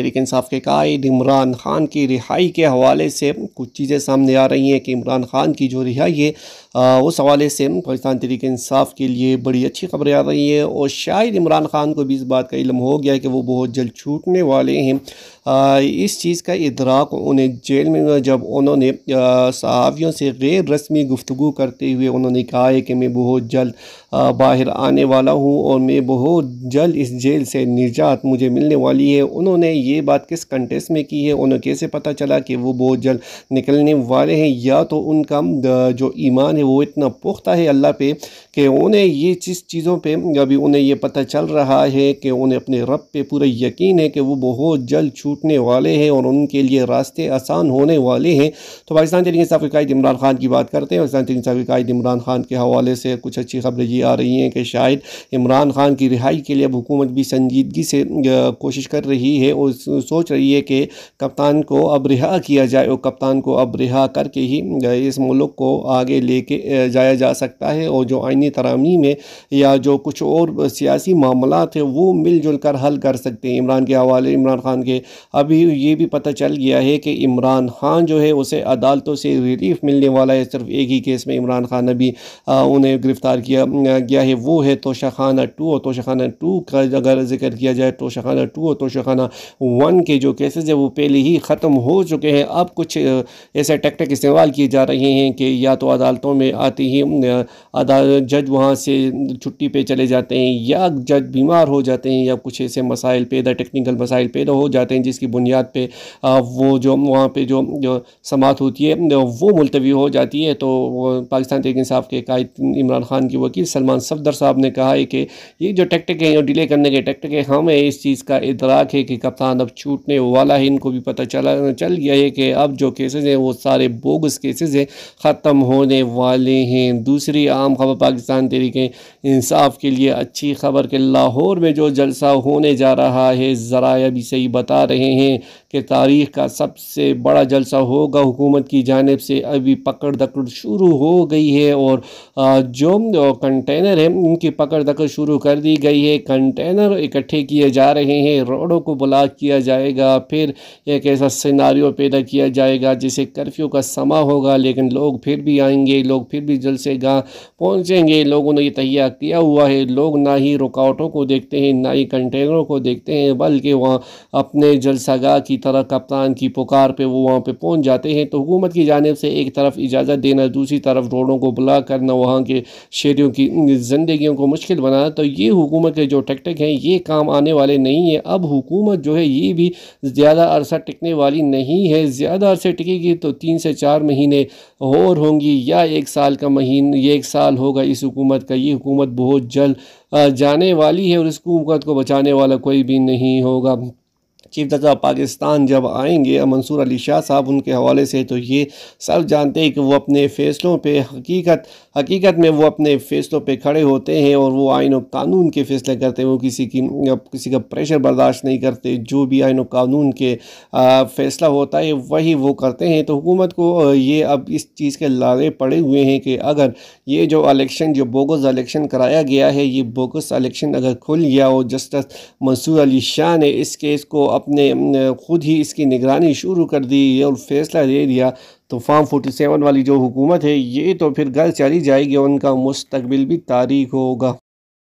تحریک انصاف کے قائد عمران خان کی رہائی کے حوالے سے کچھ چیزیں سامنے آ رہی ہیں کہ عمران خان کی جو رہائی ہے اس حوالے سے پاکستان تحریک انصاف کے لیے بڑی اچھی خبریں آ رہی ہیں اور شاید عمران خان کو بھی اس بات کا علم ہو گیا کہ وہ بہت جلد چھوٹنے والے ہیں اس چیز کا ادراک انہیں جیل میں جب انہوں نے صحافیوں سے غیر رسمی گفتگو کرتے ہوئے انہوں نے کہا ہے کہ میں بہت جلد باہر آنے والا ہوں اور میں بہت جلد اس جیل سے نجات مجھے ملنے والی ہے انہوں نے یہ یہ بات کس کنٹیس میں کی ہے انہیں کیسے پتا چلا کہ وہ بہت جلد نکلنے والے ہیں یا تو ان کا جو ایمان ہے وہ اتنا پختہ ہے اللہ پہ کہ انہیں یہ چیز چیزوں پہ ابھی انہیں یہ پتا چل رہا ہے کہ انہیں اپنے رب پہ پورا یقین ہے کہ وہ بہت جلد چھوٹنے والے ہیں اور ان کے لیے راستے آسان ہونے والے ہیں تو پاکستان کے قائد عمران خان کی بات کرتے ہیں پاکستان عمران خان کے حوالے سے کچھ اچھی خبریں یہ آ رہی ہیں کہ شاید عمران خان کی رہائی کے لیے اب حکومت بھی سنجیدگی سے کوشش کر رہی ہے اس سوچ رہی ہے کہ کپتان کو اب رہا کیا جائے اور کپتان کو اب رہا کر کے ہی اس ملک کو آگے لے کے جایا جا سکتا ہے اور جو آئینی ترامی میں یا جو کچھ اور سیاسی معاملات ہیں وہ مل جل کر حل کر سکتے ہیں عمران کے حوالے عمران خان کے ابھی یہ بھی پتہ چل گیا ہے کہ عمران خان جو ہے اسے عدالتوں سے ریلیف ملنے والا ہے صرف ایک ہی کیس میں عمران خان ابھی انہیں گرفتار کیا گیا ہے وہ ہے توشہ خانہ ٹو اور توشہ خانہ ٹو کا اگر ذکر کیا جائے توشہ خانہ ٹو اور توشہ خانہ ون کے جو کیسز ہیں وہ پہلے ہی ختم ہو چکے ہیں اب کچھ ایسے ٹیکٹک استعمال کیے جا رہے ہیں کہ یا تو عدالتوں میں آتے ہی جج وہاں سے چھٹی پہ چلے جاتے ہیں یا جج بیمار ہو جاتے ہیں یا کچھ ایسے مسائل پیدا ٹیکنیکل مسائل پیدا ہو جاتے ہیں جس کی بنیاد پہ وہ جو وہاں پہ جو سماعت ہوتی ہے وہ ملتوی ہو جاتی ہے تو پاکستان تحریک انصاف کے قائد عمران خان کے وکیل سلمان صفدر صاحب نے کہا ہے کہ یہ جو ٹیکٹک ہے ڈیلے کرنے کے ٹیکٹک ہیں ہمیں اس چیز کا ادراک ہے کہ کپتان اب چھوٹنے والا ہے ان کو بھی پتہ چل گیا ہے کہ اب جو کیسز ہیں وہ سارے بوگس کیسز ہیں ختم ہونے والے ہیں دوسری عام خبر پاکستان انصاف کے لیے اچھی خبر کہ لاہور میں جو جلسہ ہونے جا رہا ہے ذرائع تاریخ کا سب سے بڑا جلسہ ہوگا حکومت کی جانب سے ابھی پکڑ دکڑ شروع ہو گئی ہے اور جو کنٹینر ہیں ان کی پکڑ دکڑ شروع کر دی گئی ہے کنٹینر اکٹھے کیے جا رہے ہیں روڈوں کو بلا کیا جائے گا پھر ایک ایسا سیناریو پیدا کیا جائے گا جسے کرفیو کا سما ہوگا لیکن لوگ پھر بھی آئیں گے لوگ پھر بھی جلسے گاہ پہنچیں گے لوگوں نے یہ تہیہ کیا ہوا ہے لوگ نہ ہی رکاوٹوں کو دیکھتے ہیں نہ ہی کنٹینروں کو دیکھتے ہیں بلکہ وہاں اپنے جلسہ گاہ کی طرح کپتان کی پکار پہ وہ وہاں پہ پہنچ جاتے ہیں تو حکومت کی جانب سے ایک طرف اجازت دینا دوسری طرف روڈوں کو بلا کرنا وہاں کے شہریوں کی زندگیوں کو مشکل بنانا تو یہ حکومت کے جو ٹیکٹک ہیں یہ کام آنے والے نہیں ہیں اب حکومت جو ہے یہ بھی زیادہ عرصہ ٹکنے والی نہیں ہے زیادہ عرصے ٹکے گی تو تین سے چار مہینے اور ہوں گی یا ایک سال کا مہین یہ ایک سال ہوگا اس حکومت کا یہ حکومت بہت جلد جانے والی ہے اور اس حکومت کو بچانے والا کوئی بھی نہیں ہوگا چیف جسٹس آف پاکستان جب آئیں گے منصور علی شاہ صاحب ان کے حوالے سے تو یہ سب جانتے ہیں کہ وہ اپنے فیصلوں پہ حقیقت حقیقت میں وہ اپنے فیصلوں پہ کھڑے ہوتے ہیں اور وہ آئین و قانون کے فیصلے کرتے ہیں وہ کسی کی کسی کا پریشر برداشت نہیں کرتے جو بھی آئین و قانون کے فیصلہ ہوتا ہے وہی وہ کرتے ہیں تو حکومت کو یہ اب اس چیز کے لارے پڑے ہوئے ہیں کہ اگر یہ جو الیکشن جو بوگس الیکشن کرایا گیا ہے یہ بوگس الیکشن اگر کھل گیا اور جسٹس منصور علی شاہ نے اس کیس کو اپنے خود ہی اس کی نگرانی شروع کر دی اور فیصلہ دے دیا تو فارم فورٹی سیون والی جو حکومت ہے یہ تو پھر گھر چلی جائے گی ان کا مستقبل بھی تاریخ ہوگا